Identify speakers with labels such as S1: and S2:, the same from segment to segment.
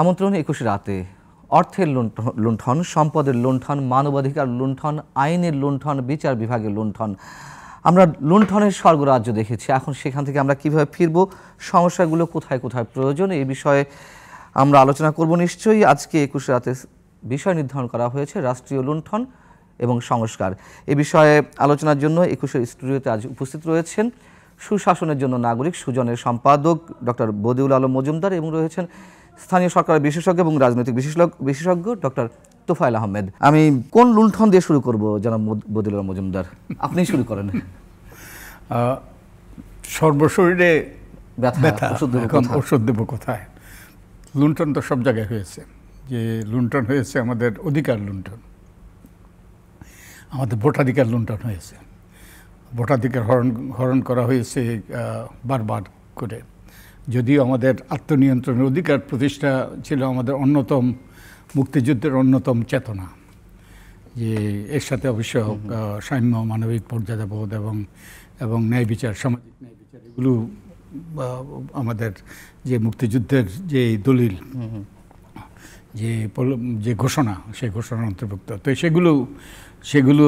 S1: আমন্ত্রণ একুশে রাতে অর্থের লুণ্ঠন সম্পদের লুণ্ঠন মানবাধিকার লুণ্ঠন আইনের লুণ্ঠন বিচার বিভাগের লুণ্ঠন আমরা লুণ্ঠনের স্বর্গরাজ্য দেখেছি এখন সেখান থেকে আমরা কিভাবে ফিরব সমস্যাগুলো কোথায় কোথায় প্রয়োজন এই বিষয়ে আমরা আলোচনা করব নিশ্চয়ই আজকে একুশে রাতে বিষয় নির্ধারণ করা হয়েছে রাষ্ট্রীয় লুণ্ঠন এবং সংস্কার এ বিষয়ে আলোচনার জন্য একুশে স্টুডিওতে আজ উপস্থিত রয়েছেন সুশাসনের জন্য নাগরিক সুজনের সম্পাদক ডক্টর বদিউল আলম মজুমদার এবং রয়েছেন স্থানীয় সরকারের বিশেষজ্ঞ এবং রাজনৈতিক বিশেষজ্ঞ বিশেষজ্ঞ ডক্টর তোফায়েল আহমেদ আমি কোন লুণ্ঠন দিয়ে শুরু করব যেন বদিলুর মজুমদার আপনি শুরু করেন সর্বশরীরে ব্যথা ওষুধ দেব কোথায় লুণ্ঠন
S2: তো সব জায়গায় হয়েছে যে লুণ্ঠন হয়েছে আমাদের অধিকার লুণ্ঠন আমাদের ভোটাধিকার লুণ্ঠন হয়েছে ভোটাধিকার হরণ হরণ করা হয়েছে বারবার করে যদিও আমাদের আত্মনিয়ন্ত্রণের অধিকার প্রতিষ্ঠা ছিল আমাদের অন্যতম মুক্তিযুদ্ধের অন্যতম চেতনা যে এর সাথে অবশ্য সাম্য মানবিক মর্যাদাবোধ এবং এবং ন্যায় বিচার সামাজিক ন্যায় বিচার এগুলো আমাদের যে মুক্তিযুদ্ধের যে দলিল যে যে ঘোষণা সেই ঘোষণার অন্তর্ভুক্ত তো সেগুলো সেগুলো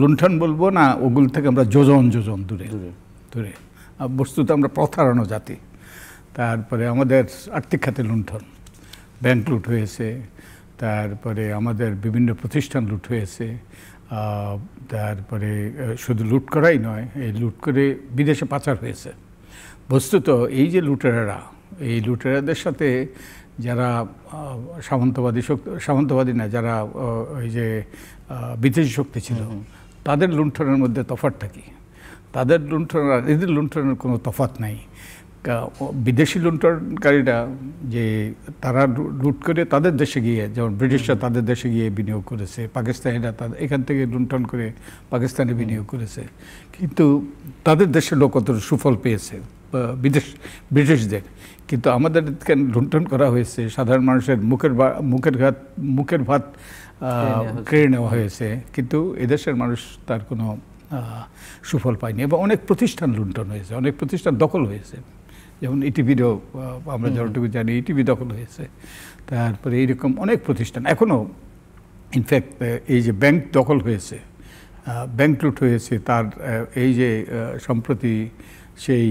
S2: লুণ্ঠন বলবো না ওগুলো থেকে আমরা যোজন যোজন দূরে দূরে বস্তুত আমরা প্রথারণ জাতি তারপরে আমাদের আর্থিক খাতে লুণ্ঠন ব্যাংক লুট হয়েছে তারপরে আমাদের বিভিন্ন প্রতিষ্ঠান লুট হয়েছে তারপরে শুধু লুট করাই নয় এই লুট করে বিদেশে পাচার হয়েছে বস্তুত এই যে লুটেরারা এই লুটেরাদের সাথে যারা সামন্তবাদী শক্তি সামন্তবাদী না যারা ওই যে বিদেশি শক্তি ছিল তাদের লুণ্ঠনের মধ্যে তফাতটা কি তাদের লুণ্ঠন আর এদের লুণ্ঠনের কোনো তফাত নাই বিদেশি লুণ্ঠনকারীরা যে তারা লুট করে তাদের দেশে গিয়ে যেমন ব্রিটিশরা তাদের দেশে গিয়ে বিনিয়োগ করেছে পাকিস্তানিরা তাদের এখান থেকে লুণ্ঠন করে পাকিস্তানে বিনিয়োগ করেছে কিন্তু তাদের দেশের লোক অত সুফল পেয়েছে বিদেশ ব্রিটিশদের কিন্তু আমাদের লুণ্ঠন করা হয়েছে সাধারণ মানুষের মুখের মুখের ঘাত মুখের ভাত কেড়ে নেওয়া হয়েছে কিন্তু এদেশের মানুষ তার কোনো সুফল পায়নি এবং অনেক প্রতিষ্ঠান লুণ্ঠন হয়েছে অনেক প্রতিষ্ঠান দখল হয়েছে যেমন ইটিভিরও e আমরা যতটুকু জানি ইটিভি e দখল হয়েছে তারপরে এইরকম অনেক প্রতিষ্ঠান এখনও ইনফ্যাক্ট এই যে ব্যাংক দখল হয়েছে ব্যাংক লুট হয়েছে তার এই যে সম্প্রতি সেই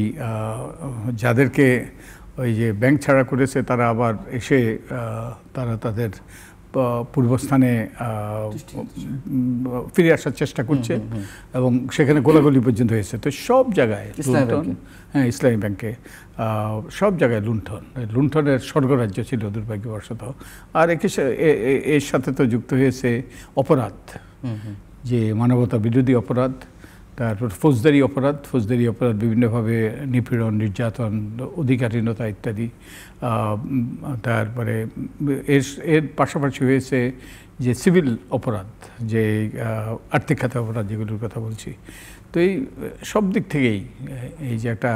S2: যাদেরকে ওই যে ব্যাংক ছাড়া করেছে তারা আবার এসে তারা তাদের পূর্বস্থানে ফিরে আসার চেষ্টা করছে এবং সেখানে গোলাগুলি পর্যন্ত হয়েছে তো সব জায়গায় লুণ্ঠন হ্যাঁ ইসলামী ব্যাংকে সব জায়গায় লুণ্ঠন লুণ্ঠনের স্বর্গরাজ্য ছিল দুর্ভাগ্যবশত আর একে এর সাথে তো যুক্ত হয়েছে অপরাধ যে মানবতা বিরোধী অপরাধ তারপর ফৌজদারি অপরাধ ফৌজদারি অপরাধ বিভিন্নভাবে নিপীড়ন নির্যাতন অধিকারহীনতা ইত্যাদি তারপরে এর এর পাশাপাশি হয়েছে যে সিভিল অপরাধ যে আর্থিক খাতে অপরাধ যেগুলোর কথা বলছি তো এই সব দিক থেকেই এই যে একটা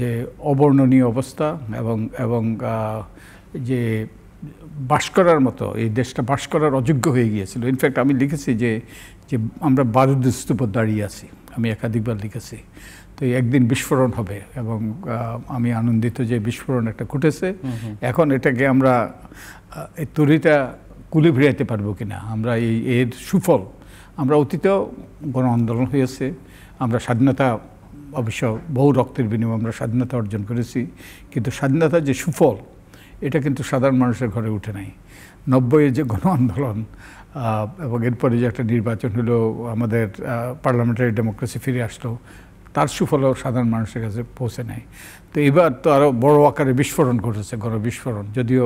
S2: যে অবর্ণনীয় অবস্থা এবং এবং যে বাস করার মতো এই দেশটা বাস করার অযোগ্য হয়ে গিয়েছিল ইনফ্যাক্ট আমি লিখেছি যে যে আমরা বারুদ স্তূপ দাঁড়িয়ে আছি আমি একাধিকবার লিখেছি তো একদিন বিস্ফোরণ হবে এবং আমি আনন্দিত যে বিস্ফোরণ একটা ঘটেছে এখন এটাকে আমরা এই তরিটা কুলে ভিড়াইতে পারবো কিনা আমরা এই এর সুফল আমরা অতীতেও গণ আন্দোলন হয়েছে আমরা স্বাধীনতা অবশ্য বহু রক্তের বিনিময়ে আমরা স্বাধীনতা অর্জন করেছি কিন্তু স্বাধীনতার যে সুফল এটা কিন্তু সাধারণ মানুষের ঘরে উঠে নাই নব্বইয়ের যে গণ আন্দোলন এবং এরপরে যে একটা নির্বাচন হলো আমাদের পার্লামেন্টারি ডেমোক্রেসি ফিরে আসলো তার সুফলও সাধারণ মানুষের কাছে পৌঁছে নেয় তো এবার তো আরও বড় আকারে বিস্ফোরণ ঘটেছে গণ বিস্ফোরণ যদিও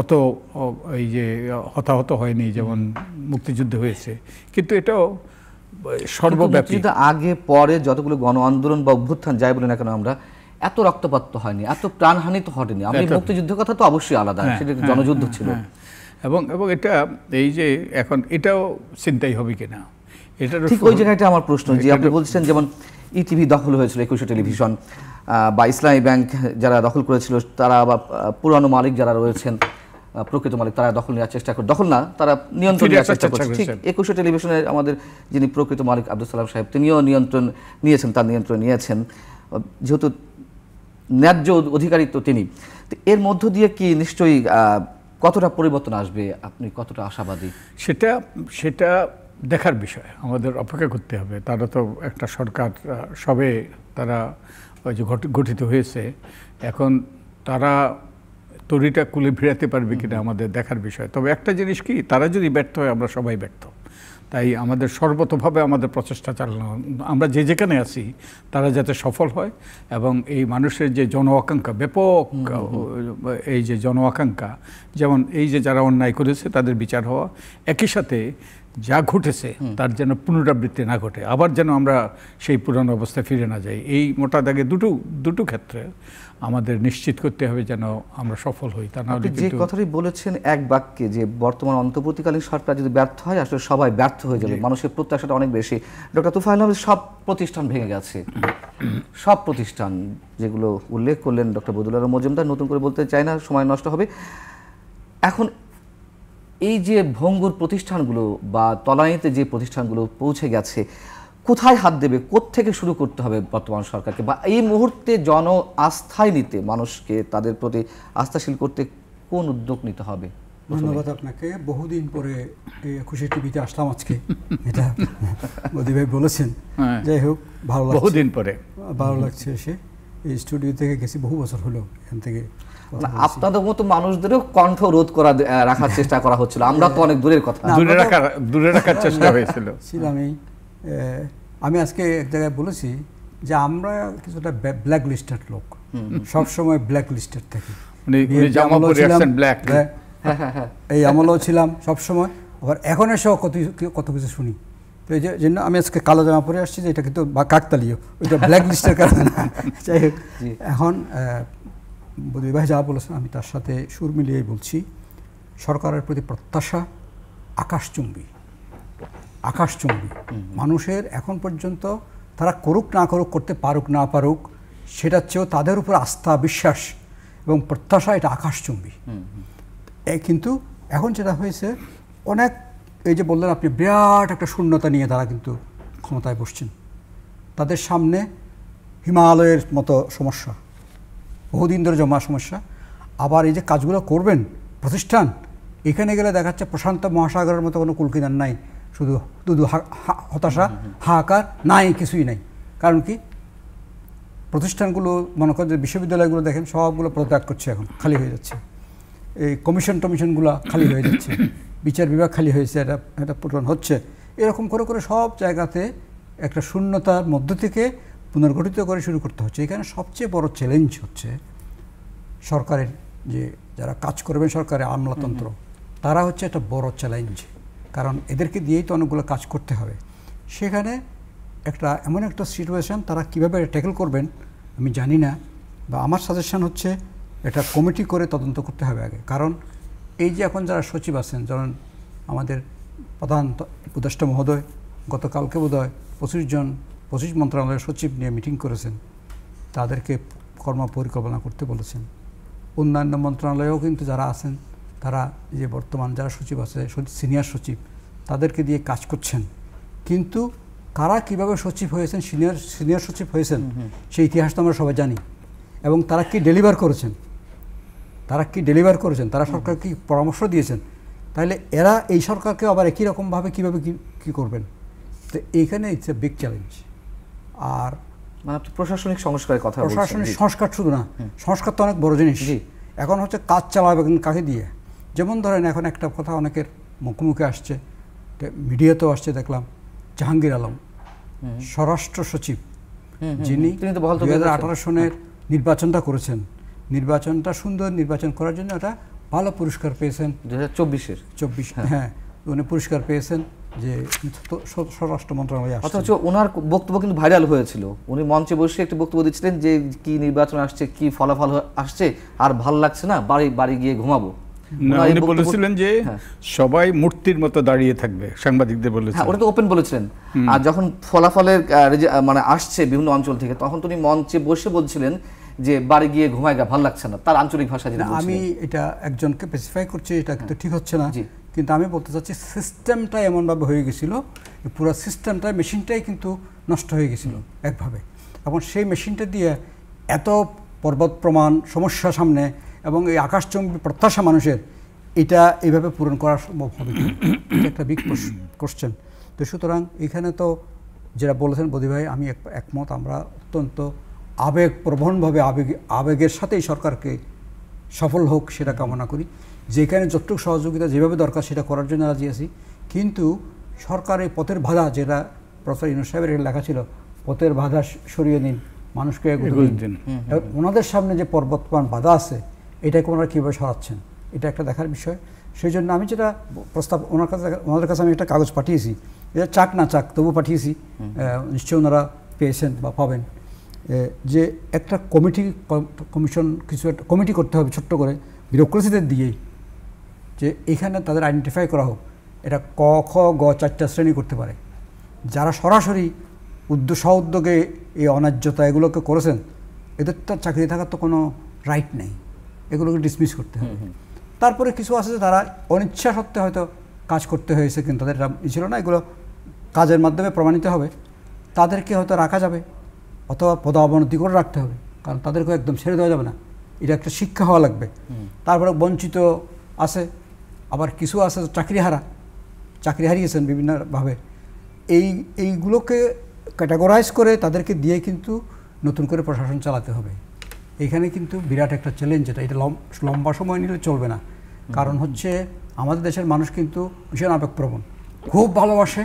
S2: অত এই যে হতাহত হয়নি যেমন মুক্তিযুদ্ধ
S1: হয়েছে কিন্তু এটাও সর্বব্যাপী আগে পরে যতগুলো গণ আন্দোলন বা অভ্যুত্থান যাই বলি না কেন আমরা এত রক্তপাত তো হয়নি এত প্রাণহানি তো ঘটেনি আমি মুক্তিযুদ্ধের কথা তো অবশ্যই আলাদা হ্যাঁ, সেটা হ্যাঁ, জনযুদ্ধ হ্যাঁ, ছিল এবং এবং এটা এই যে এখন এটাও
S2: চিন্তাই হবে কিনা এটা ঠিক ওই জায়গাটা আমার প্রশ্ন যে আপনি
S1: বলছেন যেমন ইটিভি দখল হয়েছিল একুশে টেলিভিশন বা ইসলামী ব্যাংক যারা দখল করেছিল তারা বা পুরানো মালিক যারা রয়েছেন প্রকৃত মালিক তারা দখল নেওয়ার চেষ্টা করে দখল না তারা নিয়ন্ত্রণ নেওয়ার চেষ্টা করছে ঠিক একুশে টেলিভিশনের আমাদের যিনি প্রকৃত মালিক আব্দুল সালাম সাহেব তিনিও নিয়ন্ত্রণ নিয়েছেন তার নিয়ন্ত্রণ নিয়েছেন যেহেতু ন্যায্য অধিকারিত্ব তো তিনি এর মধ্য দিয়ে কি নিশ্চয়ই কতটা পরিবর্তন আসবে আপনি কতটা আশাবাদী সেটা
S2: সেটা দেখার বিষয় আমাদের অপেক্ষা করতে হবে তারা তো একটা সরকার সবে তারা ওই যে গঠিত হয়েছে এখন তারা তরিটা কুলে ফিরাতে পারবে কিনা আমাদের দেখার বিষয় তবে একটা জিনিস কি তারা যদি ব্যর্থ হয় আমরা সবাই ব্যর্থ তাই আমাদের সর্বতভাবে আমাদের প্রচেষ্টা চালানো আমরা যে যেখানে আছি তারা যাতে সফল হয় এবং এই মানুষের যে জন আকাঙ্ক্ষা ব্যাপক এই যে জন আকাঙ্ক্ষা যেমন এই যে যারা অন্যায় করেছে তাদের বিচার হওয়া একই সাথে যা ঘটেছে তার যেন পুনরাবৃত্তি না ঘটে আবার যেন আমরা সেই পুরনো অবস্থায় ফিরে না যাই এই মোটা দাগে দুটো দুটো ক্ষেত্রে আমাদের নিশ্চিত করতে হবে যেন আমরা সফল হই তা নাহলে যে কথাটি
S1: বলেছেন এক বাক্যে যে বর্তমান অন্তর্বর্তীকালীন সরকার যদি ব্যর্থ হয় আসলে সবাই ব্যর্থ হয়ে যাবে মানুষের প্রত্যাশাটা অনেক বেশি ডক্টর তুফাইল আহমেদ সব প্রতিষ্ঠান ভেঙে গেছে সব প্রতিষ্ঠান যেগুলো উল্লেখ করলেন ডক্টর বদুলার মজুমদার নতুন করে বলতে চাই না সময় নষ্ট হবে এখন এই যে ভঙ্গুর প্রতিষ্ঠানগুলো বা তলানিতে যে প্রতিষ্ঠানগুলো পৌঁছে গেছে কোথায় হাত দেবে থেকে শুরু করতে হবে বর্তমান সরকারকে বা এই মুহূর্তে জন আস্থায় নিতে মানুষকে তাদের প্রতি আস্থাশীল করতে কোন উদ্যোগ নিতে হবে
S3: ধন্যবাদ আপনাকে বহুদিন পরে খুশি টিভিতে আসলাম আজকে এটা মোদী ভাই বলেছেন হ্যাঁ। যাই হোক ভালো বহুদিন
S1: পরে
S2: ভালো
S3: লাগছে এসে এই স্টুডিও থেকে গেছি বহু বছর হলো এখান থেকে আপনাদের
S1: মতো মানুষদেরও কণ্ঠ রোধ করা রাখার চেষ্টা করা হচ্ছিল আমরা তো অনেক দূরের কথা দূরে রাখার দূরে রাখার চেষ্টা হয়েছিল ছিলাম এই আমি আজকে এক জায়গায় বলেছি যে
S3: আমরা কিছুটা ব্ল্যাক লিস্টেড লোক সবসময় ব্ল্যাক লিস্টেড থাকি মানে হ্যাঁ। হ্যাঁ, হ্যাঁ, এই আমলও ছিলাম সবসময় আবার এখন এসেও কত কত কিছু শুনি তো এই জন্য আমি আজকে কালো জামা পরে আসছি যে এটা কিন্তু বা কাকতালীয় ওইটা ব্ল্যাক লিস্টের কারণে না যাই হোক এখন বুধবী ভাই যা বলেছেন আমি তার সাথে সুর মিলিয়েই বলছি সরকারের প্রতি প্রত্যাশা আকাশচুম্বী আকাশচুম্বী মানুষের এখন পর্যন্ত তারা করুক না করুক করতে পারুক না পারুক সেটার চেয়েও তাদের উপর আস্থা বিশ্বাস এবং প্রত্যাশা এটা আকাশচুম্বী কিন্তু এখন যেটা হয়েছে অনেক এই যে বললেন আপনি বিরাট একটা শূন্যতা নিয়ে তারা কিন্তু ক্ষমতায় বসছেন তাদের সামনে হিমালয়ের মতো সমস্যা বহুদিন ধরে জমা সমস্যা আবার এই যে কাজগুলো করবেন প্রতিষ্ঠান এখানে গেলে দেখাচ্ছে প্রশান্ত মহাসাগরের মতো কোনো কুলকিদার নাই শুধু শুধু হতাশা হাহাকার নাই কিছুই নাই কারণ কি প্রতিষ্ঠানগুলো মনে করেন যে বিশ্ববিদ্যালয়গুলো দেখেন সবগুলো পদত্যাগ করছে এখন খালি হয়ে যাচ্ছে এই কমিশন টমিশনগুলো খালি হয়ে যাচ্ছে বিচার বিভাগ খালি হয়েছে এটা এটা পূরণ হচ্ছে এরকম করে করে সব জায়গাতে একটা শূন্যতার মধ্য থেকে পুনর্গঠিত করে শুরু করতে হচ্ছে এখানে সবচেয়ে বড় চ্যালেঞ্জ হচ্ছে সরকারের যে যারা কাজ করবেন সরকারের আমলাতন্ত্র তারা হচ্ছে একটা বড় চ্যালেঞ্জ কারণ এদেরকে দিয়েই তো অনেকগুলো কাজ করতে হবে সেখানে একটা এমন একটা সিচুয়েশান তারা কীভাবে ট্যাকেল করবেন আমি জানি না বা আমার সাজেশান হচ্ছে এটা কমিটি করে তদন্ত করতে হবে আগে কারণ এই যে এখন যারা সচিব আছেন যেমন আমাদের প্রধান উপদেষ্টা মহোদয় গতকালকে বোধহয় পঁচিশ জন পঁচিশ মন্ত্রণালয়ের সচিব নিয়ে মিটিং করেছেন তাদেরকে কর্ম পরিকল্পনা করতে বলেছেন অন্যান্য মন্ত্রণালয়েও কিন্তু যারা আছেন তারা যে বর্তমান যারা সচিব আছে সিনিয়র সচিব তাদেরকে দিয়ে কাজ করছেন কিন্তু কারা কিভাবে সচিব হয়েছেন সিনিয়র সিনিয়র সচিব হয়েছেন সেই ইতিহাস তো আমরা সবাই জানি এবং তারা কি ডেলিভার করেছেন তারা কি ডেলিভার করেছেন তারা সরকার কি পরামর্শ দিয়েছেন তাহলে এরা এই সরকারকে আবার একই রকমভাবে কীভাবে কী করবেন তো এইখানে ইটস এ বিগ চ্যালেঞ্জ আর মানে
S1: প্রশাসনিক সংস্কারের কথা প্রশাসনিক সংস্কার
S3: শুধু না সংস্কার তো অনেক বড় জিনিস এখন হচ্ছে কাজ চালাবে কাকে দিয়ে যেমন ধরেন এখন একটা কথা অনেকের মুখোমুখি আসছে মিডিয়াতেও আসছে দেখলাম জাহাঙ্গীর আলম স্বরাষ্ট্র সচিব যিনি দুই হাজার আঠারো সনের নির্বাচনটা করেছেন নির্বাচনটা সুন্দর নির্বাচন করার জন্য একটা ভালো পুরস্কার পেয়েছেন দু হাজার চব্বিশের চব্বিশ হ্যাঁ।, হ্যাঁ উনি পুরস্কার পেয়েছেন যে স্বরাষ্ট্র মন্ত্রণালয়ে অথচ
S1: ওনার বক্তব্য কিন্তু ভাইরাল হয়েছিল উনি মঞ্চে বসে একটি বক্তব্য দিচ্ছিলেন যে কি নির্বাচন আসছে কি ফলাফল আসছে আর ভাল লাগছে না বাড়ি বাড়ি গিয়ে ঘুমাবো না মানে উনি বলেছিলেন যে হ্যাঁ। সবাই মূর্তির মতো দাঁড়িয়ে থাকবে সাংবাদিকদের হ্যাঁ, বলেছিলেন তো ওপেন বলেছিলেন আর যখন ফলাফলের মানে আসছে বিভিন্ন অঞ্চল থেকে তখন তিনি মঞ্চে বসে বলছিলেন যে বাড়ি গিয়ে ঘুমায় গা ভালো লাগছে না তার আঞ্চলিক ভাষা যেটা আমি
S3: এটা একজনকে স্পেসিফাই করছি এটা কিন্তু হ্যাঁ। ঠিক হচ্ছে না কিন্তু আমি বলতে চাচ্ছি সিস্টেমটা এমনভাবে হয়ে গেছিলো পুরো সিস্টেমটা মেশিনটাই কিন্তু নষ্ট হয়ে গেছিলো একভাবে এখন সেই মেশিনটা দিয়ে এত পর্বত প্রমাণ সমস্যা সামনে এবং এই আকাশচম্বী প্রত্যাশা মানুষের এটা এভাবে পূরণ করা সম্ভব হবে একটা বিগ কোশ্চেন তো সুতরাং এখানে তো যেটা বলেছেন বদি ভাই আমি একমত আমরা অত্যন্ত আবেগ প্রবণভাবে আবেগ আবেগের সাথেই সরকারকে সফল হোক সেটা কামনা করি যেখানে যতটুকু সহযোগিতা যেভাবে দরকার সেটা করার জন্য রাজি আছি কিন্তু সরকারের পথের বাধা যেটা প্রফেসর ইনু সাহেবের লেখা ছিল পথের বাধা সরিয়ে নিন মানুষকে ওনাদের সামনে যে পর্বতমান বাধা আছে এটাকে ওনারা কীভাবে সারাচ্ছেন এটা একটা দেখার বিষয় সেই জন্য আমি যেটা প্রস্তাব ওনার কাছে ওনাদের কাছে আমি একটা কাগজ পাঠিয়েছি এটা চাক না চাক তবু পাঠিয়েছি নিশ্চয়ই ওনারা পেয়েছেন বা পাবেন যে একটা কমিটি কমিশন কিছু একটা কমিটি করতে হবে ছোট্ট করে বিউরোক্রেসিদের দিয়েই যে এখানে তাদের আইডেন্টিফাই করা হোক এটা ক খ গ চারটা শ্রেণী করতে পারে যারা সরাসরি উদ্যোগ উদ্যোগে এই অন্যায্যতা এগুলোকে করেছেন এদের তো চাকরি থাকার তো কোনো রাইট নেই এগুলোকে ডিসমিস করতে হবে তারপরে কিছু আছে যে তারা অনিচ্ছা সত্ত্বে হয়তো কাজ করতে হয়েছে কিন্তু তাদের ছিল না এগুলো কাজের মাধ্যমে প্রমাণিত হবে তাদেরকে হয়তো রাখা যাবে অথবা পদাবনতি করে রাখতে হবে কারণ তাদেরকে একদম ছেড়ে দেওয়া যাবে না এটা একটা শিক্ষা হওয়া লাগবে তারপরে বঞ্চিত আছে আবার কিছু আছে চাকরি হারা চাকরি হারিয়েছেন বিভিন্নভাবে এই এইগুলোকে ক্যাটাগরাইজ করে তাদেরকে দিয়ে কিন্তু নতুন করে প্রশাসন চালাতে হবে এখানে কিন্তু বিরাট একটা চ্যালেঞ্জ এটা এটা লম্বা সময় নিলে চলবে না কারণ হচ্ছে আমাদের দেশের মানুষ কিন্তু ভীষণ আবেগপ্রবণ খুব ভালোবাসে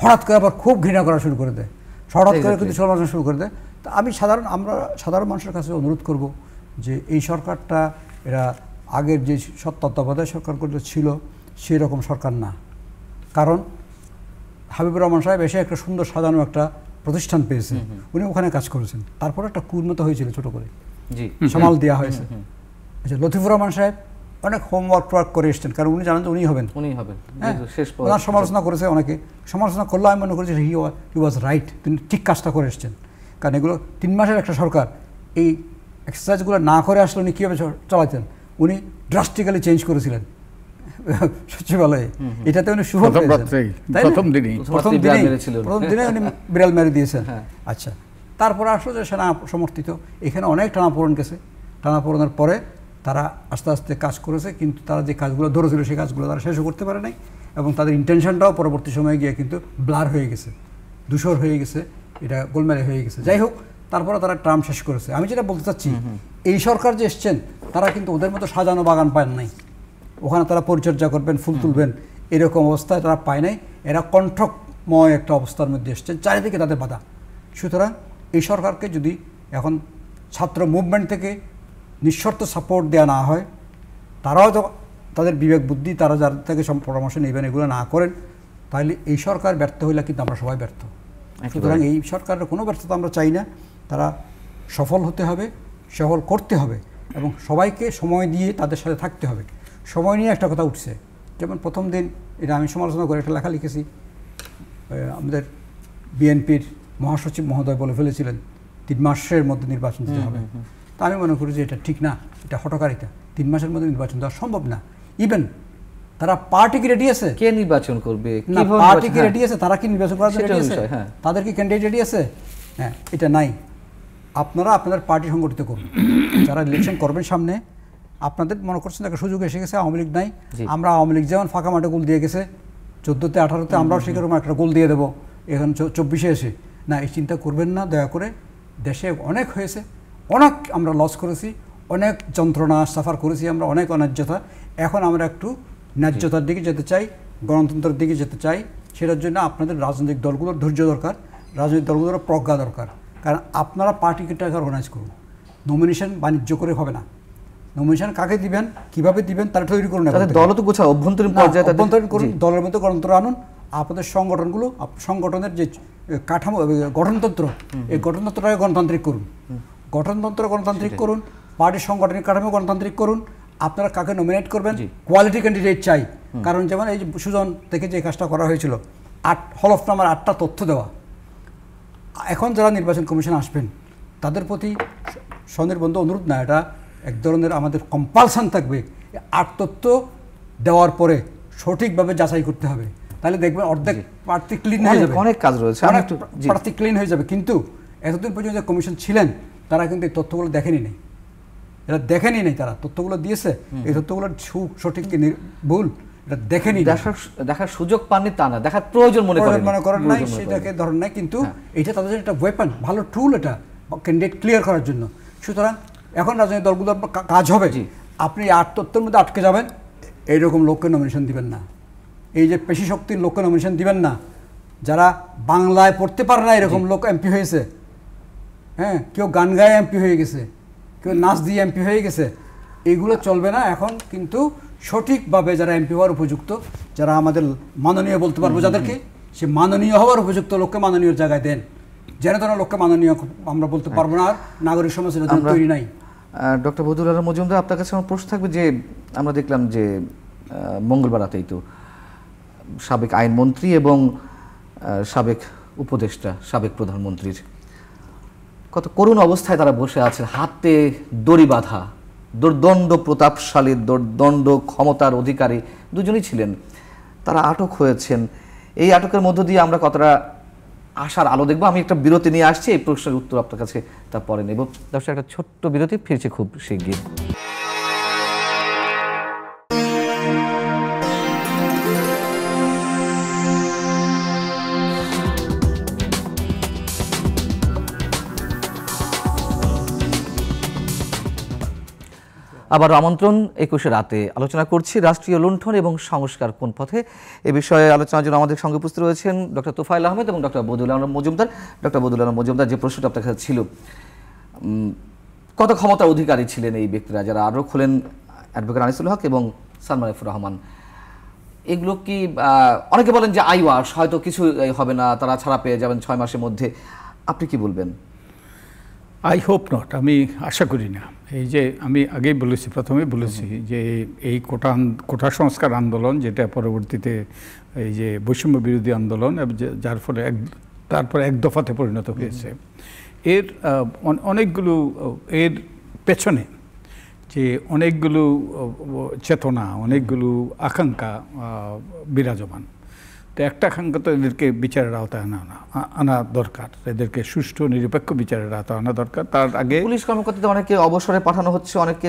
S3: হঠাৎ করে আবার খুব ঘৃণা করা শুরু করে দেয় হঠাৎ করে কিন্তু সমালোচনা শুরু করে দেয় তা আমি সাধারণ আমরা সাধারণ মানুষের কাছে অনুরোধ করব যে এই সরকারটা এরা আগের যে তত্ত্বাবধায়ক সরকারগুলো ছিল সেই রকম সরকার না কারণ হাবিবুর রহমান সাহেব এসে একটা সুন্দর সাজানো একটা প্রতিষ্ঠান পেয়েছে উনি ওখানে কাজ করেছেন তারপর একটা কুর্মতা হয়েছিল ছোট করে
S1: সামাল দেওয়া হয়েছে
S3: আচ্ছা লতিফুর রহমান সাহেব অনেক হোমওয়ার্ক টোয়ার্ক করে এসছেন কারণ উনি জানেন যে উনি হবেন উনি হবেন হ্যাঁ ওনার সমালোচনা করেছে অনেকে সমালোচনা করলে আমি মনে করছি হি হি ওয়াজ রাইট তিনি ঠিক কাজটা করে এসছেন কারণ এগুলো তিন মাসের একটা সরকার এই এক্সারসাইজগুলো না করে আসলে উনি কীভাবে চালাতেন উনি ড্রাস্টিক্যালি চেঞ্জ করেছিলেন সচিবালয়ে এটাতে উনি শুভ প্রথম দিনে প্রথম দিনে উনি বিড়াল মেরে দিয়েছেন হ্যাঁ। আচ্ছা তারপরে আসলো যে সেনা সমর্থিত এখানে অনেক টানাপোড়ন গেছে টানাপোড়নের পরে তারা আস্তে আস্তে কাজ করেছে কিন্তু তারা যে কাজগুলো ধরেছিল সেই কাজগুলো তারা শেষও করতে পারে নাই এবং তাদের ইন্টেনশনটাও পরবর্তী সময়ে গিয়ে কিন্তু ব্লার হয়ে গেছে দূষর হয়ে গেছে এটা গোলমেলে হয়ে গেছে যাই হোক তারপরে তারা ট্রাম শেষ করেছে আমি যেটা বলতে চাচ্ছি এই সরকার যে এসছেন তারা কিন্তু ওদের মতো সাজানো বাগান পান নাই ওখানে তারা পরিচর্যা করবেন ফুল তুলবেন এরকম অবস্থায় তারা পায় নাই এরা কণ্ঠকময় একটা অবস্থার মধ্যে এসছেন চারিদিকে তাদের বাধা সুতরাং এই সরকারকে যদি এখন ছাত্র মুভমেন্ট থেকে নিঃশর্ত সাপোর্ট দেওয়া না হয় তারাও তো তাদের বিবেক বুদ্ধি তারা যার থেকে সব পরামর্শ নেবেন এগুলো না করেন তাহলে এই সরকার ব্যর্থ হইলে কিন্তু আমরা সবাই ব্যর্থ সুতরাং এই সরকারের কোনো ব্যর্থতা আমরা চাই না তারা সফল হতে হবে সফল করতে হবে এবং সবাইকে সময় দিয়ে তাদের সাথে থাকতে হবে সময় নিয়ে একটা কথা উঠছে যেমন প্রথম দিন এটা আমি সমালোচনা করে একটা লেখা লিখেছি আমাদের বিএনপির মহাসচিব মহোদয় বলে ফেলেছিলেন তিন মাসের মধ্যে নির্বাচন দিতে হবে তা আমি মনে করি যে এটা ঠিক না এটা হটকারিতা তিন মাসের মধ্যে নির্বাচন দেওয়া সম্ভব না ইভেন তারা পার্টি কি রেডি আছে কে নির্বাচন করবে না পার্টি কি রেডি আছে তারা কি নির্বাচন করার জন্য রেডি আছে হ্যাঁ। তাদের কি ক্যান্ডিডেট রেডি আছে হ্যাঁ এটা নাই আপনারা আপনাদের পার্টি সংগঠিত করুন যারা ইলেকশন করবেন সামনে আপনাদের মনে করছেন একটা সুযোগ এসে গেছে আওয়ামী লীগ নাই আমরা আওয়ামী লীগ যেমন ফাঁকা মাঠে গোল দিয়ে গেছে চোদ্দোতে আঠারোতে আমরাও সেখানে একটা গোল দিয়ে দেবো এখন চব্বিশে এসে না এই চিন্তা করবেন না দয়া করে দেশে অনেক হয়েছে অনেক আমরা লস করেছি অনেক যন্ত্রণা সাফার করেছি আমরা অনেক অন্যায্যতা এখন আমরা একটু ন্যায্যতার দিকে যেতে চাই গণতন্ত্রের দিকে যেতে চাই সেটার জন্য আপনাদের রাজনৈতিক দলগুলোর ধৈর্য দরকার রাজনৈতিক দলগুলোর প্রজ্ঞা দরকার কারণ আপনারা পার্টিকে টাকা অর্গানাইজ করুন নমিনেশন বাণিজ্য করে হবে না নমিনেশন কাকে দিবেন কিভাবে দিবেন তারা তৈরি করুন দল তো অভ্যন্তরীণ পর্যায়ে অভ্যন্তরীণ করুন দলের মধ্যে গণতন্ত্র আনুন আপনাদের সংগঠনগুলো সংগঠনের যে কাঠামো গঠনতন্ত্র এই গঠনতন্ত্রটাকে গণতান্ত্রিক করুন গঠনতন্ত্র গণতান্ত্রিক করুন পার্টির সংগঠনের কাঠামো গণতান্ত্রিক করুন আপনারা কাকে নমিনেট করবেন কোয়ালিটি ক্যান্ডিডেট চাই কারণ যেমন এই সুজন থেকে যে কাজটা করা হয়েছিল আট হলফনামার আটটা তথ্য দেওয়া এখন যারা নির্বাচন কমিশন আসবেন তাদের প্রতি স্বনির্বন্ধ অনুরোধ না এটা এক ধরনের আমাদের কম্পালসান থাকবে আট তথ্য দেওয়ার পরে সঠিকভাবে যাচাই করতে হবে তাহলে দেখবেন অর্ধেক প্রার্থী ক্লিন হয়ে যাবে অনেক কাজ
S1: রয়েছে অনেক প্রার্থী
S3: ক্লিন হয়ে যাবে কিন্তু এতদিন পর্যন্ত যে কমিশন ছিলেন তারা কিন্তু এই তথ্যগুলো দেখেনি নেই এরা দেখেনি নেই তারা তথ্যগুলো দিয়েছে এই তথ্যগুলোর সঠিক কি ভুল এটা দেখেনি দেখার দেখার সুযোগ পাননি তা না দেখার প্রয়োজন মনে করেন মনে করেন নাই সেটাকে ধরেন নাই কিন্তু হ্যাঁ। এটা তাদের একটা ওয়েপন ভালো টুল এটা ক্যান্ডিডেট ক্লিয়ার করার জন্য সুতরাং এখন রাজনৈতিক দলগুলো কাজ হবে আপনি আট তত্ত্বের মধ্যে আটকে যাবেন এইরকম লোককে নমিনেশন দিবেন না এই যে পেশি শক্তির লোককে নমিনেশন দিবেন না যারা বাংলায় পড়তে পারে না এরকম লোক এমপি হয়েছে হ্যাঁ কেউ গান গায়ে এমপি হয়ে গেছে কেউ নাচ দিয়ে এমপি হয়ে গেছে এইগুলো চলবে না এখন কিন্তু সঠিকভাবে যারা এমপি হওয়ার উপযুক্ত যারা আমাদের মাননীয় বলতে পারবো যাদেরকে সে মাননীয় হওয়ার উপযুক্ত লোককে মাননীয় জায়গায় দেন যেন তেন লোককে মাননীয় আমরা বলতে
S1: হ্যাঁ। পারবো না আর নাগরিক সমাজের তৈরি নাই ডক্টর বদুল আলম মজুমদার আপনার কাছে আমার প্রশ্ন থাকবে যে আমরা দেখলাম যে মঙ্গলবার রাতেই তো সাবেক আইনমন্ত্রী এবং সাবেক উপদেষ্টা সাবেক প্রধানমন্ত্রীর কত করুণ অবস্থায় তারা বসে আছেন হাতে দড়ি বাঁধা দুর্দণ্ড প্রতাপশালী দুর্দণ্ড ক্ষমতার অধিকারী দুজনই ছিলেন তারা আটক হয়েছেন এই আটকের মধ্য দিয়ে আমরা কতটা আশার আলো দেখবো আমি একটা বিরতি নিয়ে আসছি এই প্রশ্নের উত্তর আপনার কাছে তা পরে নেব দর্শক একটা ছোট্ট বিরতি ফিরছে খুব শিগগির আবার আমন্ত্রণ একুশে রাতে আলোচনা করছি রাষ্ট্রীয় লুণ্ঠন এবং সংস্কার কোন পথে এ বিষয়ে আলোচনার জন্য আমাদের সঙ্গে উপস্থিত রয়েছেন ডক্টর তোফাইল আহমেদ এবং ডক্টর বদুল আলম মজুমদার ডক্টর বদুল আলম মজুমদার যে প্রশ্নটা আপনার কাছে ছিল কত ক্ষমতার অধিকারী ছিলেন এই ব্যক্তিরা যারা আরও খোলেন অ্যাডভোকেট আনিসুল হক এবং সালমানিফুর রহমান এগুলো কি অনেকে বলেন যে আইওয়াশ হয়তো কিছু হবে না তারা ছাড়া পেয়ে যাবেন ছয় মাসের মধ্যে আপনি কি বলবেন
S2: আই হোপ নট আমি আশা করি না এই যে আমি আগেই বলেছি প্রথমে বলেছি যে এই কোটা কোটা সংস্কার আন্দোলন যেটা পরবর্তীতে এই যে বৈষম্য বিরোধী আন্দোলন যার ফলে এক তারপর এক দফাতে পরিণত হয়েছে এর অনেকগুলো এর পেছনে যে অনেকগুলো চেতনা অনেকগুলো আকাঙ্ক্ষা বিরাজমান তো একটা খাঙ্কা তো এদেরকে বিচারের আওতায় আনা আনা দরকার এদেরকে সুষ্ঠু নিরপেক্ষ বিচারের আওতায়
S1: আনা দরকার তার আগে পুলিশ কর্মকর্তাদের অনেকে অবসরে পাঠানো হচ্ছে অনেকে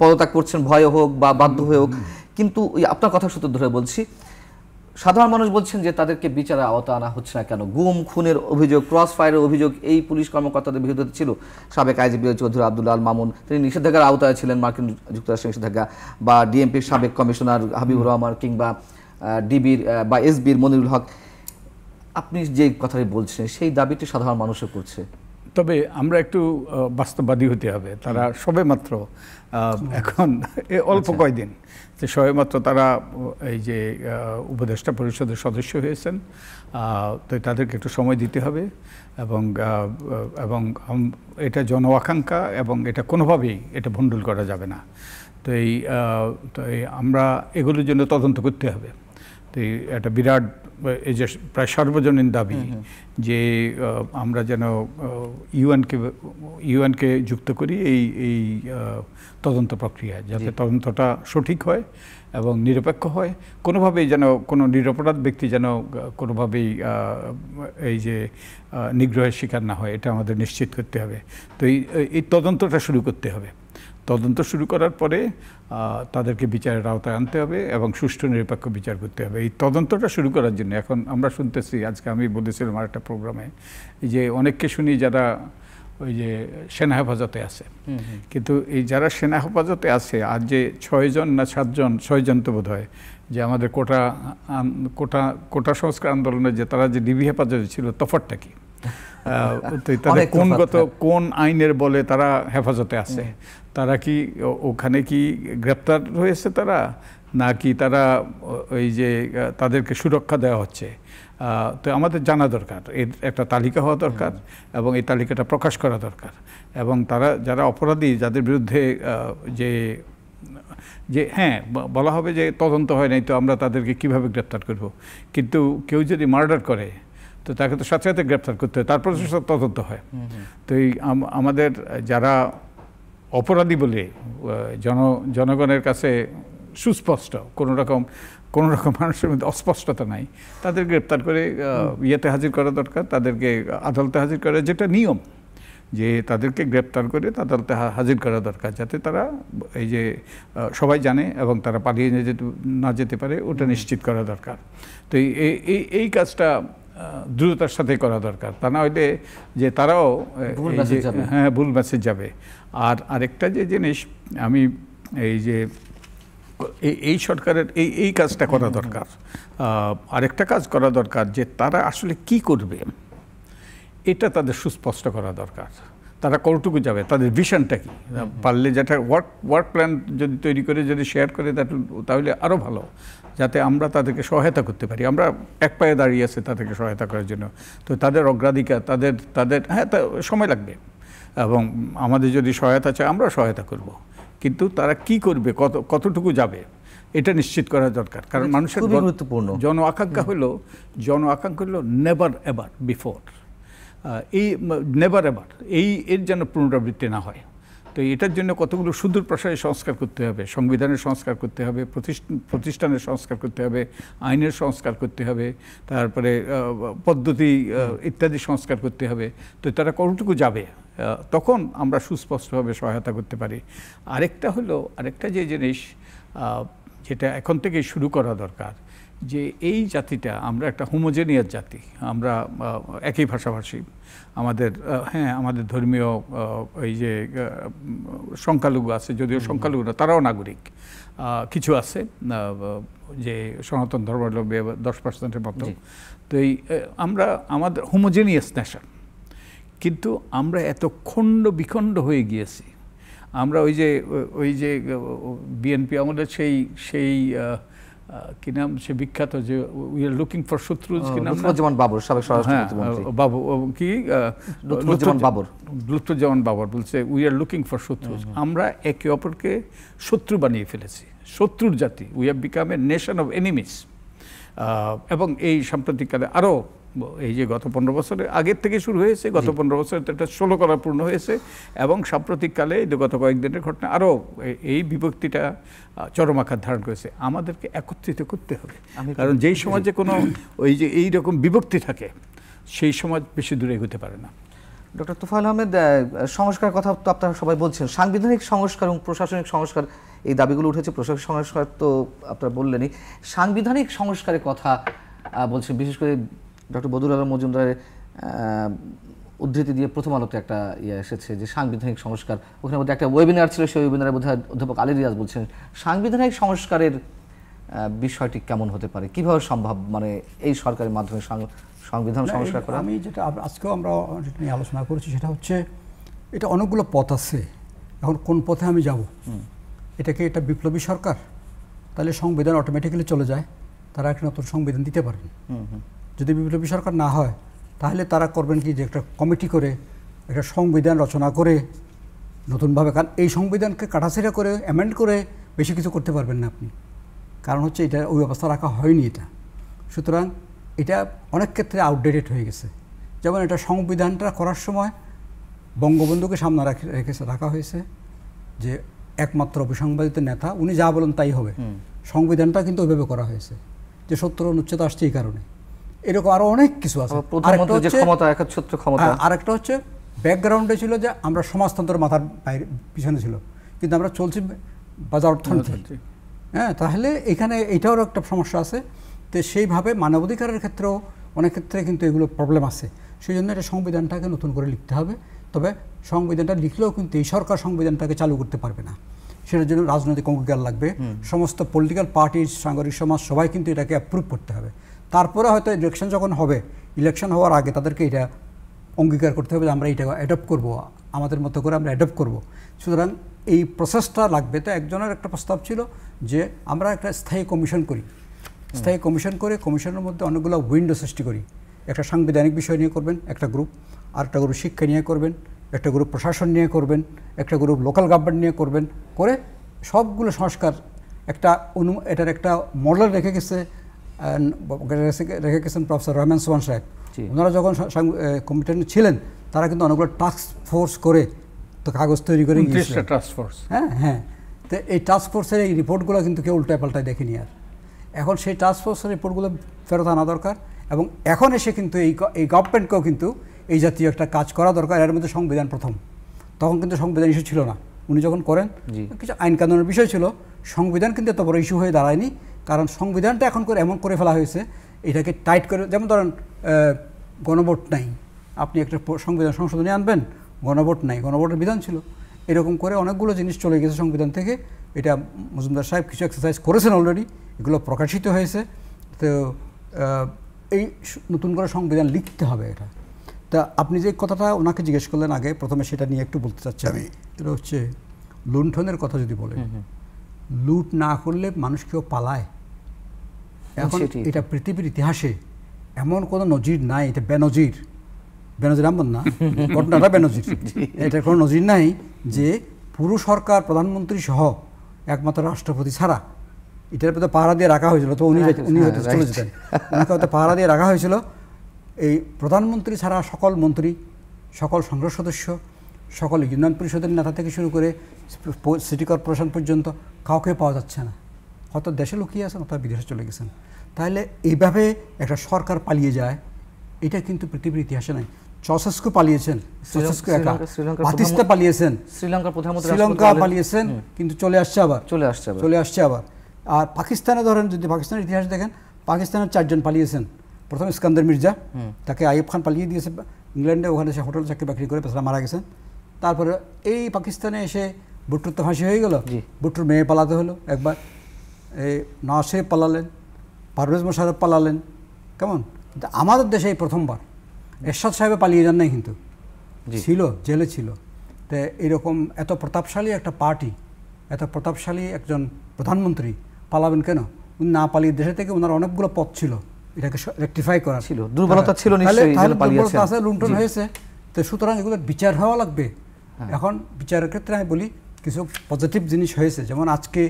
S1: পদত্যাগ করছেন ভয় হোক বা বাধ্য হয়ে হোক কিন্তু আপনার কথা সূত্র ধরে বলছি সাধারণ মানুষ বলছেন যে তাদেরকে বিচারের আওতা আনা হচ্ছে না কেন গুম খুনের অভিযোগ ক্রস ফায়ারের অভিযোগ এই পুলিশ কর্মকর্তাদের বিরুদ্ধে ছিল সাবেক আইজিপি চৌধুরী আল মামুন তিনি নিষেধাজ্ঞার আওতায় ছিলেন মার্কিন যুক্তরাষ্ট্রের নিষেধাজ্ঞা বা ডিএমপির সাবেক কমিশনার হাবিবুর রহমান কিংবা ডিবির বা এসবির মনিরুল হক আপনি যে কথাটি বলছেন সেই দাবিটি সাধারণ মানুষও করছে তবে
S2: আমরা একটু বাস্তববাদী হতে হবে তারা সবে মাত্র এখন অল্প আচ্ছা। কয়দিন তো সবে মাত্র তারা এই যে উপদেষ্টা পরিষদের সদস্য হয়েছেন তো তাদেরকে একটু সময় দিতে হবে এবং এবং এটা জন আকাঙ্ক্ষা এবং এটা কোনোভাবেই এটা ভণ্ডুল করা যাবে না তো এই তো আমরা এগুলোর জন্য তদন্ত করতে হবে একটা বিরাট এই যে প্রায় সর্বজনীন দাবি যে আমরা যেন ইউএনকে ইউএনকে যুক্ত করি এই এই তদন্ত প্রক্রিয়ায় যাতে তদন্তটা সঠিক হয় এবং নিরপেক্ষ হয় কোনোভাবেই যেন কোনো নিরপরাধ ব্যক্তি যেন কোনোভাবেই এই যে নিগ্রহের শিকার না হয় এটা আমাদের নিশ্চিত করতে হবে তো এই তদন্তটা শুরু করতে হবে তদন্ত শুরু করার পরে তাদেরকে বিচারের আওতায় আনতে হবে এবং সুষ্ঠু নিরপেক্ষ বিচার করতে হবে এই তদন্তটা শুরু করার জন্য এখন আমরা শুনতেছি আজকে আমি বলেছিলাম আর একটা প্রোগ্রামে যে অনেককে শুনি যারা ওই যে সেনা হেফাজতে আছে কিন্তু এই যারা সেনা হেফাজতে আছে আর যে ছয়জন না সাতজন ছয়জন তো বোধ হয় যে আমাদের কোটা কোটা কোটা সংস্কার আন্দোলনে যে তারা যে ডিবি হেফাজতে ছিল তফরটা কী তাদের গত কোন আইনের বলে তারা হেফাজতে আছে তারা কি ওখানে কি গ্রেপ্তার হয়েছে তারা নাকি তারা ওই যে তাদেরকে সুরক্ষা দেওয়া হচ্ছে তো আমাদের জানা দরকার এর একটা তালিকা হওয়া দরকার এবং এই তালিকাটা প্রকাশ করা দরকার এবং তারা যারা অপরাধী যাদের বিরুদ্ধে যে যে হ্যাঁ বলা হবে যে তদন্ত হয় নাই তো আমরা তাদেরকে কিভাবে গ্রেপ্তার করব কিন্তু কেউ যদি মার্ডার করে তো তাকে তো সাথে সাথে গ্রেপ্তার করতে হয় তারপর তদন্ত হয় তো এই আমাদের যারা অপরাধী বলে জন জনগণের কাছে সুস্পষ্ট কোনো রকম কোনো রকম মানুষের মধ্যে অস্পষ্টতা নাই তাদের গ্রেপ্তার করে ইয়েতে হাজির করা দরকার তাদেরকে আদালতে হাজির করে যেটা নিয়ম যে তাদেরকে গ্রেপ্তার করে আদালতে হাজির করা দরকার যাতে তারা এই যে সবাই জানে এবং তারা পালিয়ে যেতে না যেতে পারে ওটা নিশ্চিত করা দরকার তো এই এই কাজটা দ্রুততার সাথে করা দরকার তা না হইলে যে তারাও হ্যাঁ ভুল মেসেজ যাবে আর আরেকটা যে জিনিস আমি এই যে এই সরকারের এই এই কাজটা করা দরকার আরেকটা কাজ করা দরকার যে তারা আসলে কি করবে এটা তাদের সুস্পষ্ট করা দরকার তারা কতটুকু যাবে তাদের ভিশনটা কি পারলে যেটা ওয়ার্ক ওয়ার্ক প্ল্যান যদি তৈরি করে যদি শেয়ার করে তাহলে আরও ভালো যাতে আমরা তাদেরকে সহায়তা করতে পারি আমরা এক পায়ে দাঁড়িয়ে আছে তাদেরকে সহায়তা করার জন্য তো তাদের অগ্রাধিকার তাদের তাদের হ্যাঁ তা সময় লাগবে এবং আমাদের যদি সহায়তা চায় আমরা সহায়তা করব। কিন্তু তারা কি করবে কত কতটুকু যাবে এটা নিশ্চিত করা দরকার কারণ মানুষের গুরুত্বপূর্ণ জন আকাঙ্ক্ষা হলো জন আকাঙ্ক্ষা হলো নেভার এভার বিফোর এই নেভার এভার এই এর যেন পুনরাবৃত্তি না হয় তো এটার জন্য কতগুলো সুদূর প্রসারে সংস্কার করতে হবে সংবিধানের সংস্কার করতে হবে প্রতিষ্ঠানের সংস্কার করতে হবে আইনের সংস্কার করতে হবে তারপরে পদ্ধতি ইত্যাদি সংস্কার করতে হবে তো তারা কতটুকু যাবে তখন আমরা সুস্পষ্টভাবে সহায়তা করতে পারি আরেকটা হলো আরেকটা যে জিনিস যেটা এখন থেকেই শুরু করা দরকার যে এই জাতিটা আমরা একটা হোমোজেনিয়াস জাতি আমরা একই ভাষাভাষী আমাদের হ্যাঁ আমাদের ধর্মীয় এই যে সংখ্যালঘু আছে যদিও সংখ্যালঘু না তারাও নাগরিক কিছু আছে যে সনাতন ধর্মাবলম্বী দশ পার্সেন্টের মতো তো এই আমরা আমাদের হোমোজেনিয়াস নেশন কিন্তু আমরা এত খণ্ড বিখণ্ড হয়ে গিয়েছি আমরা ওই যে ওই যে বিএনপি আমাদের সেই সেই কি নাম সে বিখ্যাত যে উই আর লুকিং ফর শত্রুজ কি নাম লুৎফুজ্জামান বাবর সাবেক স্বরাষ্ট্রমন্ত্রী হ্যাঁ, বাবু কি লুৎফুজ্জামান বাবর লুৎফুজ্জামান বাবর বলছে উই আর লুকিং ফর শত্রুজ আমরা একে অপরকে শত্রু বানিয়ে ফেলেছি শত্রুর জাতি we have become a nation of enemies এবং এই সাম্প্রতিককালে আরও এই যে গত পনেরো বছরের আগের থেকে শুরু হয়েছে গত পনেরো বছরে তো একটা ষোলো কলা পূর্ণ হয়েছে এবং সাম্প্রতিককালে এই গত কয়েকদিনের ঘটনা আরও এই বিভক্তিটা চরম আকার ধারণ করেছে আমাদেরকে একত্রিত করতে হবে কারণ যেই সমাজে কোনো ওই যে
S1: এই রকম বিভক্তি থাকে সেই সমাজ বেশি দূরে এগোতে পারে না ডক্টর তুফাল আহমেদ সংস্কার কথা তো আপনারা সবাই বলছেন সাংবিধানিক সংস্কার এবং প্রশাসনিক সংস্কার এই দাবিগুলো উঠেছে প্রশাসনিক সংস্কার তো আপনারা বললেনই সাংবিধানিক সংস্কারের কথা বলছেন বিশেষ করে ডক্টর বদুল আলম মজুমদারের উদ্ধৃতি দিয়ে প্রথম আলোতে একটা ইয়ে এসেছে যে সাংবিধানিক সংস্কার ওখানে মধ্যে একটা ওয়েবিনার ছিল সেই ওয়েবিনারে বোধ অধ্যাপক আলী রিয়াজ বলছেন সাংবিধানিক সংস্কারের বিষয়টি কেমন হতে পারে কিভাবে সম্ভব মানে এই সরকারের মাধ্যমে সংবিধান সংস্কার করা আমি যেটা
S3: আজকেও আমরা নিয়ে আলোচনা করেছি সেটা হচ্ছে এটা অনেকগুলো পথ আছে এখন কোন পথে আমি যাব এটাকে এটা বিপ্লবী সরকার তাহলে সংবিধান অটোমেটিক্যালি চলে যায় তারা একটা নতুন সংবিধান দিতে পারেন যদি বিপ্লবী সরকার না হয় তাহলে তারা করবেন কি যে একটা কমিটি করে একটা সংবিধান রচনা করে নতুনভাবে কারণ এই সংবিধানকে কাটাছেড়া করে অ্যামেন্ড করে বেশি কিছু করতে পারবেন না আপনি কারণ হচ্ছে এটা ওই অবস্থা রাখা হয়নি এটা সুতরাং এটা অনেক ক্ষেত্রে আউটডেটেড হয়ে গেছে যেমন এটা সংবিধানটা করার সময় বঙ্গবন্ধুকে সামনে রেখেছে রাখা হয়েছে যে একমাত্র অভিসংবাদিত নেতা উনি যা বলেন তাই হবে সংবিধানটা কিন্তু ওইভাবে করা হয়েছে যে সত্তর অনুচ্ছেদ আসছে এই কারণে এরকম আরো অনেক কিছু আছে হ্যাঁ, আরেকটা হচ্ছে ব্যাকগ্রাউন্ডে ছিল যে আমরা সমাজতন্ত্র মাথার বাইরে পিছনে ছিল কিন্তু আমরা চলছি বাজার অর্থনীতি হ্যাঁ তাহলে এখানে এটাও একটা সমস্যা আছে তো সেইভাবে মানবাধিকারের ক্ষেত্রেও অনেক ক্ষেত্রে কিন্তু এগুলো প্রবলেম আছে সেই জন্য এটা সংবিধানটাকে নতুন করে লিখতে হবে তবে সংবিধানটা লিখলেও কিন্তু এই সরকার সংবিধানটাকে চালু করতে পারবে না সেটার জন্য রাজনৈতিক অঙ্গীকার লাগবে সমস্ত পলিটিক্যাল পার্টি সাংগরিক সমাজ সবাই কিন্তু এটাকে অ্যাপ্রুভ করতে হবে তারপরে হয়তো ইলেকশন যখন হবে ইলেকশন হওয়ার আগে তাদেরকে এটা অঙ্গীকার করতে হবে যে আমরা এটা অ্যাডপ্ট করবো আমাদের মতো করে আমরা অ্যাডপ্ট করব সুতরাং এই প্রসেসটা লাগবে তো একজনের একটা প্রস্তাব ছিল যে আমরা একটা স্থায়ী কমিশন করি স্থায়ী কমিশন করে কমিশনের মধ্যে অনেকগুলো উইন্ডো সৃষ্টি করি একটা সাংবিধানিক বিষয় নিয়ে করবেন একটা গ্রুপ আর একটা গ্রুপ শিক্ষা নিয়ে করবেন একটা গ্রুপ প্রশাসন নিয়ে করবেন একটা গ্রুপ লোকাল গভর্নমেন্ট নিয়ে করবেন করে সবগুলো সংস্কার একটা অনু এটার একটা মডেল রেখে গেছে রেখেছেন প্রফেসর রহমান সোহান সাহেব ওনারা যখন কমিটেন্ট ছিলেন তারা কিন্তু অনেকগুলো টাস্ক ফোর্স করে তো কাগজ তৈরি করে
S2: টাস্ক ফোর্স হ্যাঁ
S3: হ্যাঁ তো এই টাস্ক ফোর্সের এই রিপোর্টগুলো কিন্তু কেউ উল্টায় পাল্টায় দেখেনি আর এখন সেই টাস্ক ফোর্সের রিপোর্টগুলো ফেরত আনা দরকার এবং এখন এসে কিন্তু এই এই গভর্নমেন্টকেও কিন্তু এই জাতীয় একটা কাজ করা দরকার এর মধ্যে সংবিধান প্রথম তখন কিন্তু সংবিধান ইস্যু ছিল না উনি যখন করেন কিছু আইন কানুনের বিষয় ছিল সংবিধান কিন্তু এত বড় ইস্যু হয়ে দাঁড়ায়নি কারণ সংবিধানটা এখন করে এমন করে ফেলা হয়েছে এটাকে টাইট করে যেমন ধরেন গণভোট নাই আপনি একটা সংবিধান সংশোধনে আনবেন গণভোট নাই গণভোটের বিধান ছিল এরকম করে অনেকগুলো জিনিস চলে গেছে সংবিধান থেকে এটা মজুমদার সাহেব কিছু এক্সারসাইজ করেছেন অলরেডি এগুলো প্রকাশিত হয়েছে তো এই নতুন করে সংবিধান লিখতে হবে এটা তা আপনি যে কথাটা ওনাকে জিজ্ঞেস করলেন আগে প্রথমে সেটা নিয়ে একটু বলতে চাচ্ছি আমি এটা হচ্ছে লুণ্ঠনের কথা যদি বলেন লুট না করলে মানুষ কেউ পালায় এখন এটা পৃথিবীর ইতিহাসে এমন কোনো নজির নাই এটা বেনজির বেনজির আমার না ঘটনাটা বেনজির এটা কোনো নজির নাই যে পুরো সরকার প্রধানমন্ত্রী সহ একমাত্র রাষ্ট্রপতি ছাড়া এটার প্রতি পাহারা দিয়ে রাখা হয়েছিল তো উনি উনি হ্যাঁ, হয়তো চলে যেতেন ওনাকে হয়তো পাহারা দিয়ে রাখা হয়েছিল এই প্রধানমন্ত্রী ছাড়া সকল মন্ত্রী সকল সংসদ সদস্য সকল ইউনিয়ন পরিষদের নেতা থেকে শুরু করে সিটি কর্পোরেশন পর্যন্ত কাউকে পাওয়া যাচ্ছে না হয়তো দেশে লুকিয়ে আছেন অথবা বিদেশে চলে গেছেন তাহলে এইভাবে একটা সরকার পালিয়ে যায় এটা কিন্তু পৃথিবীর ইতিহাসে নাই চসস্কু পালিয়েছেন চসস্কু একা পাতিস্তা পালিয়েছেন শ্রীলঙ্কা প্রধানমন্ত্রী শ্রীলঙ্কা পালিয়েছেন কিন্তু চলে আসছে আবার চলে আসছে আবার চলে আসছে আবার আর পাকিস্তানে ধরেন যদি পাকিস্তানের ইতিহাস দেখেন পাকিস্তানের চারজন পালিয়েছেন প্রথম ইস্কান্দার মির্জা তাকে আইব খান পালিয়ে দিয়েছে ইংল্যান্ডে ওখানে সে হোটেল চাকরি বাকরি করে পেছাড়া মারা গেছেন তারপরে এই পাকিস্তানে এসে ভুট্টুর তো ফাঁসি হয়ে গেল বুট্টুর মেয়ে পালাতে হলো একবার এই নাসে পালালেন পারভেজ মোশারফ পালালেন কেমন আমাদের দেশে এই প্রথমবার এরশাদ সাহেবে পালিয়ে যান নাই কিন্তু ছিল জেলে ছিল তো এরকম এত প্রতাপশালী একটা পার্টি এত প্রতাপশালী একজন প্রধানমন্ত্রী পালাবেন কেন উনি না পালিয়ে দেশে থেকে ওনার অনেকগুলো পথ ছিল এটাকে রেকটিফাই করা
S1: ছিল দুর্বলতা হ্যাঁ। ছিল নিশ্চয়ই আছে লুণ্ঠন হয়েছে
S3: তো সুতরাং এগুলো বিচার হওয়া লাগবে হ্যাঁ। এখন বিচারের ক্ষেত্রে আমি বলি কিছু পজিটিভ জিনিস হয়েছে যেমন আজকে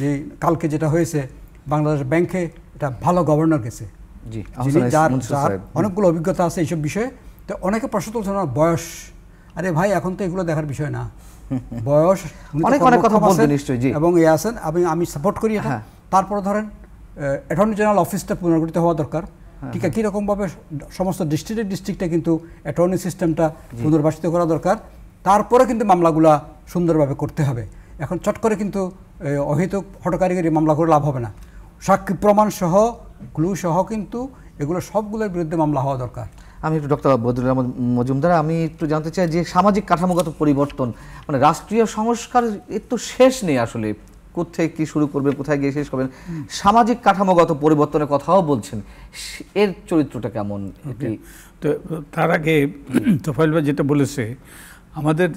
S3: যে কালকে যেটা হয়েছে বাংলাদেশ ব্যাংকে এটা ভালো গভর্নর গেছে যার অনেকগুলো অভিজ্ঞতা আছে এইসব বিষয়ে তো অনেকে প্রশ্ন তুলছে না বয়স আরে ভাই এখন তো এগুলো দেখার বিষয় না বয়স অনেক অনেক কথা বলছেন নিশ্চয়ই এবং এ আছেন আমি আমি সাপোর্ট করি এটা হ্যাঁ। তারপর ধরেন অ্যাটর্নি জেনারেল অফিসটা পুনর্গঠিত হওয়া দরকার হ্যাঁ, ঠিক আছে কীরকমভাবে সমস্ত ডিস্ট্রিক্টের ডিস্ট্রিক্টে কিন্তু অ্যাটর্নি সিস্টেমটা পুনর্বাসিত করা দরকার তারপরে কিন্তু মামলাগুলা সুন্দরভাবে করতে হবে এখন চট করে কিন্তু অহেতুক হটকারিগরি মামলাগুলো লাভ হবে না সাক্ষী প্রমাণসহ ক্লু সহ কিন্তু এগুলো
S1: সবগুলোর বিরুদ্ধে মামলা হওয়া দরকার আমি একটু ডক্টর বদরুল আহমদ মজুমদার আমি একটু জানতে চাই যে সামাজিক কাঠামোগত পরিবর্তন মানে রাষ্ট্রীয় সংস্কার এর তো শেষ নেই আসলে কোথায় কি শুরু করবে কোথায় গিয়ে শেষ করবেন সামাজিক কাঠামোগত পরিবর্তনের কথাও বলছেন এর চরিত্রটা কেমন
S2: তো তার আগে তোফাইল ভাই যেটা বলেছে আমাদের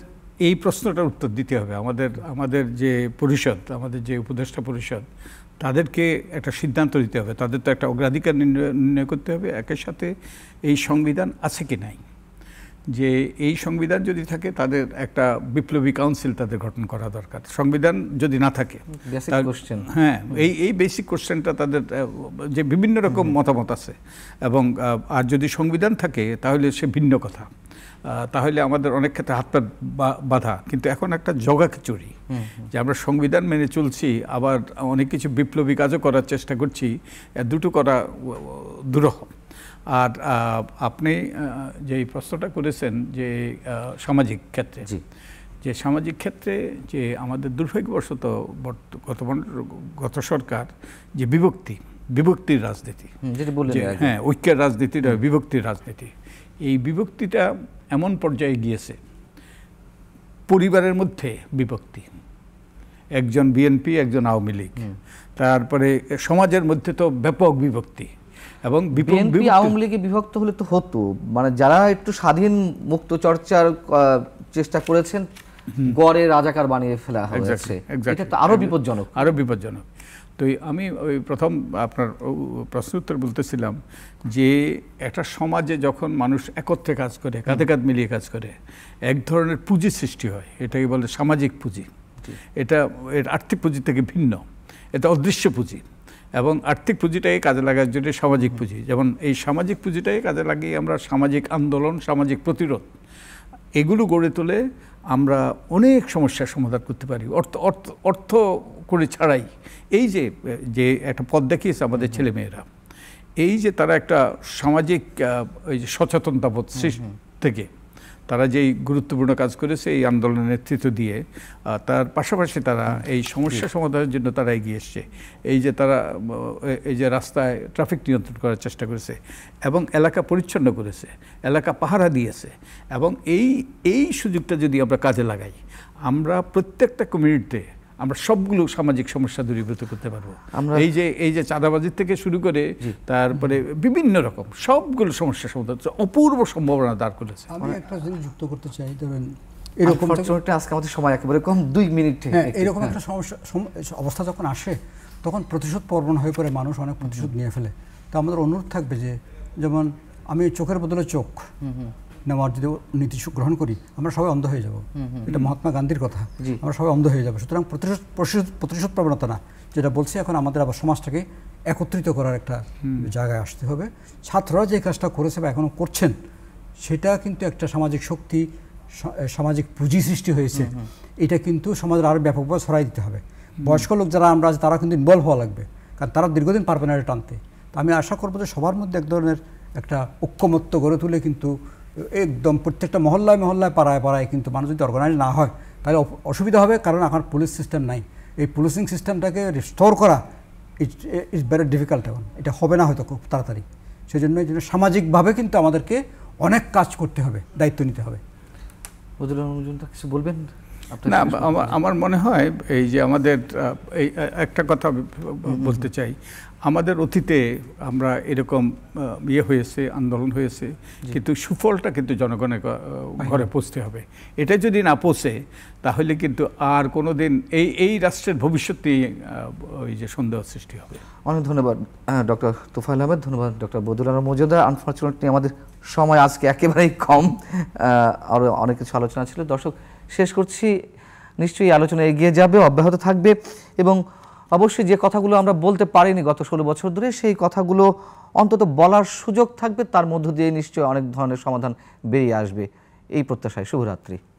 S2: এই প্রশ্নটার উত্তর দিতে হবে আমাদের আমাদের যে পরিষদ আমাদের যে উপদেষ্টা পরিষদ তাদেরকে একটা সিদ্ধান্ত দিতে হবে তাদের তো একটা অগ্রাধিকার নির্ণয় করতে হবে একের সাথে এই সংবিধান আছে কি নাই যে এই সংবিধান যদি থাকে তাদের একটা বিপ্লবী কাউন্সিল তাদের গঠন করা দরকার সংবিধান যদি না থাকে হ্যাঁ এই এই বেসিক কোশ্চেনটা তাদের যে বিভিন্ন রকম মতামত আছে এবং আর যদি সংবিধান থাকে তাহলে সে ভিন্ন কথা তাহলে আমাদের অনেক ক্ষেত্রে হাত পা বাধা কিন্তু এখন একটা জগা চুরি যে আমরা সংবিধান মেনে চলছি আবার অনেক কিছু বিপ্লবী কাজও করার চেষ্টা করছি দুটো করা দুরহ আর আপনি যে প্রশ্নটা করেছেন যে সামাজিক ক্ষেত্রে যে সামাজিক ক্ষেত্রে যে আমাদের দুর্ভাগ্যবশত গত গত সরকার যে বিভক্তি বিভক্তির রাজনীতি হ্যাঁ ঐক্যের রাজনীতি বিভক্তির রাজনীতি এই বিভক্তিটা এমন পর্যায়ে গিয়েছে পরিবারের মধ্যে বিভক্তি একজন বিএনপি একজন আওয়ামী লীগ তারপরে সমাজের মধ্যে তো ব্যাপক বিভক্তি এবং বিএনপি আওয়ামী
S1: লীগে বিভক্ত হলে তো হতো মানে যারা একটু স্বাধীন মুক্ত চর্চার চেষ্টা করেছেন গড়ে রাজাকার বানিয়ে ফেলা হয়েছে এটা তো আরো বিপজ্জনক আরো
S2: বিপজ্জনক তো আমি ওই প্রথম আপনার প্রশ্ন উত্তর বলতেছিলাম যে একটা সমাজে যখন মানুষ একত্রে কাজ করে কাঁধে কাঁধ মিলিয়ে কাজ করে এক ধরনের পুঁজি সৃষ্টি হয় এটাকে বলে সামাজিক পুঁজি এটা এর আর্থিক পুঁজি থেকে ভিন্ন এটা অদৃশ্য পুঁজি এবং আর্থিক পুঁজিটাই কাজে লাগার জন্য সামাজিক পুঁজি যেমন এই সামাজিক পুঁজিটাই কাজে লাগিয়ে আমরা সামাজিক আন্দোলন সামাজিক প্রতিরোধ এগুলো গড়ে তোলে আমরা অনেক সমস্যার সমাধান করতে পারি অর্থ অর্থ অর্থ করে ছাড়াই এই যে যে একটা পথ দেখিয়েছে আমাদের ছেলেমেয়েরা এই যে তারা একটা সামাজিক ওই যে সচেতনতা বোধ থেকে তারা যেই গুরুত্বপূর্ণ কাজ করেছে এই আন্দোলনের নেতৃত্ব দিয়ে তার পাশাপাশি তারা এই সমস্যা সমাধানের জন্য তারা এগিয়ে এসছে এই যে তারা এই যে রাস্তায় ট্রাফিক নিয়ন্ত্রণ করার চেষ্টা করেছে এবং এলাকা পরিচ্ছন্ন করেছে এলাকা পাহারা দিয়েছে এবং এই এই সুযোগটা যদি আমরা কাজে লাগাই আমরা প্রত্যেকটা কমিউনিটিতে আমরা সবগুলো সামাজিক সমস্যা দূরীভূত করতে পারবো আমরা এই যে এই যে চাঁদাবাজির থেকে শুরু করে তারপরে বিভিন্ন রকম
S1: সবগুলো সমস্যা সমাধান অপূর্ব সম্ভাবনা দাঁড় করেছে আমি
S3: একটা জিনিস যুক্ত করতে চাই ধরেন এরকম
S1: আজকে আমাদের সময় একেবারে কম দুই মিনিট হ্যাঁ, এরকম একটা
S3: হ্যাঁ। সমস্যা অবস্থা যখন আসে তখন প্রতিশোধ পর্বণ হয়ে পড়ে মানুষ অনেক প্রতিশোধ নিয়ে ফেলে তো আমাদের অনুরোধ থাকবে যে যেমন আমি চোখের বদলে চোখ নেওয়ার যদি নীতি গ্রহণ করি আমরা সবাই অন্ধ হয়ে যাব এটা মহাত্মা গান্ধীর কথা আমরা সবাই অন্ধ হয়ে যাব সুতরাং প্রতিশোধ প্রতিশোধ প্রবণতা না যেটা বলছি এখন আমাদের আবার সমাজটাকে একত্রিত করার একটা জায়গায় আসতে হবে ছাত্ররা যে কাজটা করেছে বা এখনও করছেন সেটা কিন্তু একটা সামাজিক শক্তি সামাজিক পুঁজি সৃষ্টি হয়েছে এটা কিন্তু সমাজের আরও ব্যাপকভাবে ছড়াই দিতে হবে বয়স্ক লোক যারা আমরা আছি তারা কিন্তু ইনভলভ হওয়া লাগবে কারণ তারা দীর্ঘদিন পারবে না এটা টানতে আমি আশা করবো যে সবার মধ্যে এক ধরনের একটা ঐক্যমত্য গড়ে তুলে কিন্তু একদম প্রত্যেকটা মহল্লায় মহল্লায় পাড়ায় পাড়ায় কিন্তু মানুষ যদি অর্গানাইজ না হয় তাহলে অসুবিধা হবে কারণ আমার পুলিশ সিস্টেম নাই এই পুলিশিং সিস্টেমটাকে রিস্টোর করা ইটস ইটস ভেরি ডিফিকাল্ট এখন এটা হবে না হয়তো খুব তাড়াতাড়ি সেই জন্য এই জন্য সামাজিকভাবে কিন্তু আমাদেরকে অনেক কাজ করতে হবে দায়িত্ব নিতে হবে বদুল
S1: কিছু বলবেন না
S2: আমার মনে হয় এই যে আমাদের এই একটা কথা বলতে চাই আমাদের অতীতে আমরা এরকম ইয়ে হয়েছে আন্দোলন হয়েছে কিন্তু সুফলটা কিন্তু জনগণের হ্যাঁ। ঘরে পৌঁছতে হবে এটা যদি না পৌঁছে তাহলে কিন্তু আর কোনো দিন এই এই রাষ্ট্রের ভবিষ্যৎ নিয়ে
S1: ওই যে সন্দেহ সৃষ্টি হবে অনেক ধন্যবাদ ডক্টর তোফাইল আহমেদ ধন্যবাদ ডক্টর বদুলাল মজুদার আনফর্চুনেটলি আমাদের সময় আজকে একেবারেই কম আরও অনেক কিছু আলোচনা ছিল দর্শক শেষ করছি নিশ্চয়ই আলোচনা এগিয়ে যাবে অব্যাহত থাকবে এবং অবশ্যই যে কথাগুলো আমরা বলতে পারিনি গত ষোলো বছর ধরে সেই কথাগুলো অন্তত বলার সুযোগ থাকবে তার মধ্য দিয়ে নিশ্চয়ই অনেক ধরনের সমাধান বেরিয়ে আসবে এই প্রত্যাশায় শুভরাত্রি